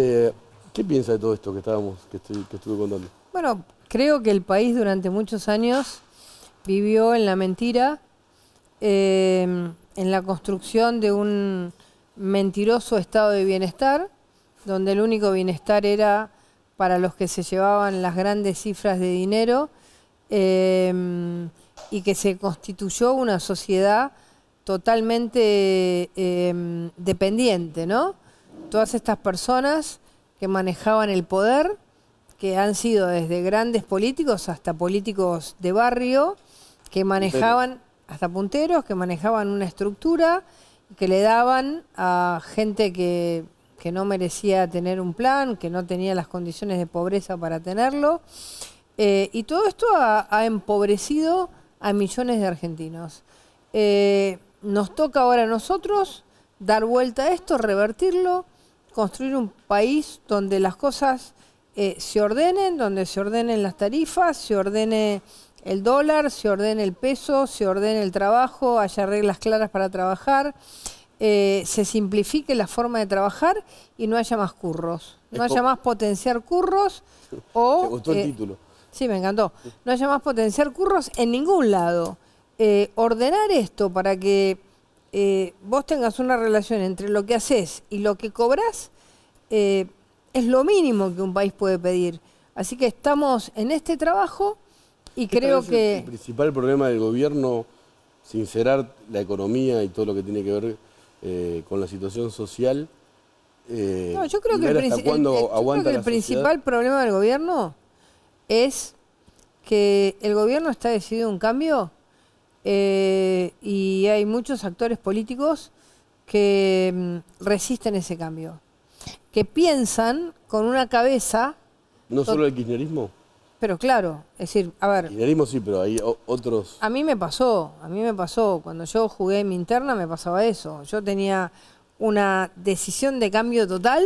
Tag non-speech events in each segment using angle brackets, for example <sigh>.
Eh, ¿Qué piensa de todo esto que estábamos, que, estoy, estuve contando? Bueno, creo que el país durante muchos años vivió en la mentira, em, en la construcción de un mentiroso estado de bienestar, donde el único bienestar era para los que se llevaban las grandes cifras de dinero em, y que se constituyó una sociedad totalmente em, dependiente, ¿no? todas estas personas que manejaban el poder, que han sido desde grandes políticos hasta políticos de barrio, que manejaban hasta punteros, que manejaban una estructura, que le daban a gente que, no merecía tener un plan, que no tenía las condiciones de pobreza para tenerlo. Eh, y todo esto ha, empobrecido a millones de argentinos. Eh, nos toca ahora a nosotros dar vuelta a esto, revertirlo construir un país donde las cosas eh, se ordenen, donde se ordenen las tarifas, se ordene el dólar, se ordene el peso, se ordene el trabajo, haya reglas claras para trabajar, eh, se simplifique la forma de trabajar y no haya más curros. No haya más potenciar curros o... Me <laughs> gustó el eh, título. Sí, me encantó. No haya más potenciar curros en ningún lado. ordenar esto para que eh, vos tengas una relación entre lo que haces y lo que cobras, eh, es lo mínimo que un país puede pedir. Así que estamos en este trabajo y creo que... El principal problema del gobierno, sincerar la economía y todo lo que tiene que ver eh, con la situación social. no, yo creo que el, principal problema del gobierno es que el gobierno está decidido un cambio hay muchos actores políticos que mm, resisten ese cambio, que piensan con una cabeza... No solo el kirchnerismo. Pero claro, es decir, a ver... El kirchnerismo sí, pero hay otros... A mí me pasó, a mí me pasó, cuando yo jugué en mi interna me pasaba eso, yo tenía una decisión de cambio total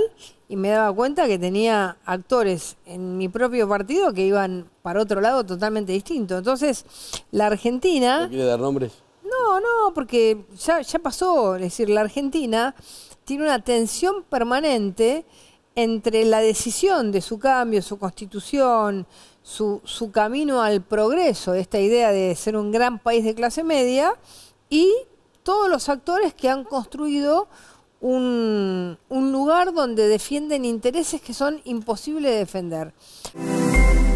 y me daba cuenta que tenía actores en mi propio partido que iban para otro lado totalmente distinto. Entonces, la Argentina... ¿No quiere dar nombres? No, porque ya, pasó. Es decir, la Argentina tiene una tensión permanente entre la decisión de su cambio, su constitución, su, camino al progreso, esta idea de ser un gran país de clase media, y todos los actores que han construido un, un lugar donde defienden intereses que son imposibles de defender.